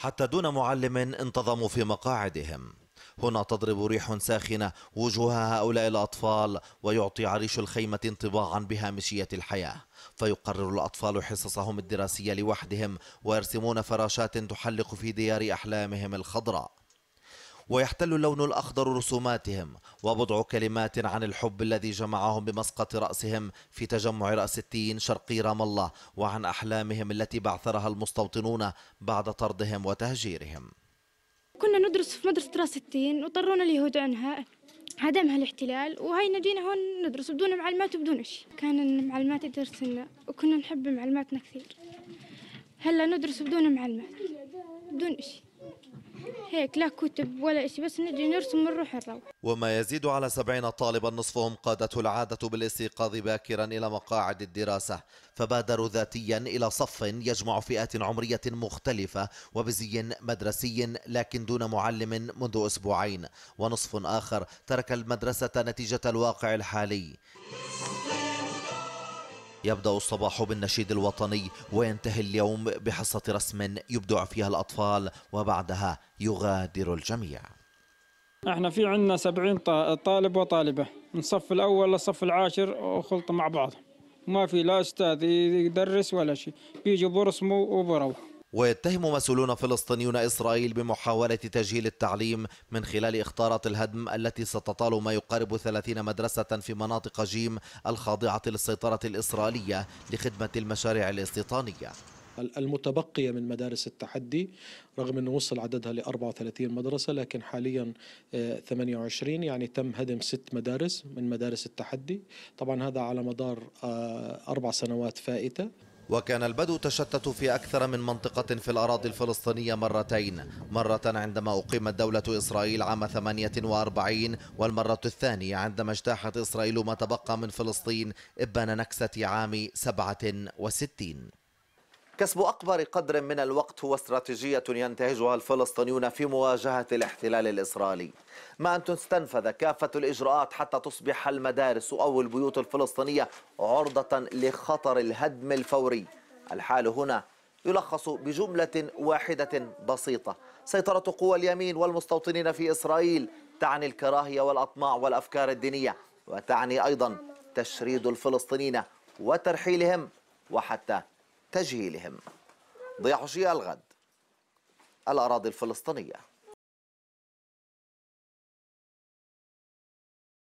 حتى دون معلم انتظموا في مقاعدهم هنا تضرب ريح ساخنة وجوه هؤلاء الأطفال ويعطي عريش الخيمة انطباعا بهامشية الحياة فيقرر الأطفال حصصهم الدراسية لوحدهم ويرسمون فراشات تحلق في ديار أحلامهم الخضراء ويحتل اللون الأخضر رسوماتهم وبضع كلمات عن الحب الذي جمعهم بمسقط رأسهم في تجمع رأس التين شرقي رام الله وعن أحلامهم التي بعثرها المستوطنون بعد طردهم وتهجيرهم كنا ندرس في مدرسة رأس التين وطرونا اليهود عنها عدمها الاحتلال وهي جينا هون ندرس بدون معلمات وبدون شيء كان المعلمات لنا وكنا نحب معلماتنا كثير هلا ندرس بدون معلمات بدون شيء هيك لا كتب ولا شيء بس نجي نرسم ونروح نروح وما يزيد على سبعين طالبا نصفهم قادته العادة بالاستيقاظ باكرا إلى مقاعد الدراسة فبادروا ذاتيا إلى صف يجمع فئات عمرية مختلفة وبزي مدرسي لكن دون معلم منذ أسبوعين ونصف آخر ترك المدرسة نتيجة الواقع الحالي يبدأ الصباح بالنشيد الوطني وينتهي اليوم بحصة رسم يبدع فيها الأطفال وبعدها يغادر الجميع احنا في عندنا 70 طالب وطالبة من الصف الأول للصف العاشر وخلط مع بعض ما في لا أستاذ يدرس ولا شيء بيجوا برسموا وبروحوا ويتهم مسؤولون فلسطينيون إسرائيل بمحاولة تجهيل التعليم من خلال إخطارات الهدم التي ستطال ما يقارب 30 مدرسة في مناطق جيم الخاضعة للسيطرة الإسرائيلية لخدمة المشاريع الاستيطانية المتبقية من مدارس التحدي رغم أنه وصل عددها ل 34 مدرسة لكن حاليا 28 آه، يعني تم هدم ست مدارس من مدارس التحدي طبعا هذا على مدار آه، أربع سنوات فائتة وكان البدو تشتت في أكثر من منطقة في الأراضي الفلسطينية مرتين مرة عندما أقيمت دولة إسرائيل عام 48 والمرة الثانية عندما اجتاحت إسرائيل ما تبقى من فلسطين إبان نكسة عام 67 كسب أكبر قدر من الوقت هو استراتيجية ينتهجها الفلسطينيون في مواجهة الاحتلال الإسرائيلي مع أن تستنفذ كافة الإجراءات حتى تصبح المدارس أو البيوت الفلسطينية عرضة لخطر الهدم الفوري الحال هنا يلخص بجملة واحدة بسيطة سيطرة قوى اليمين والمستوطنين في إسرائيل تعني الكراهية والأطماع والأفكار الدينية وتعني أيضا تشريد الفلسطينيين وترحيلهم وحتى تجهيلهم ضياع شيء الغد الأراضي الفلسطينية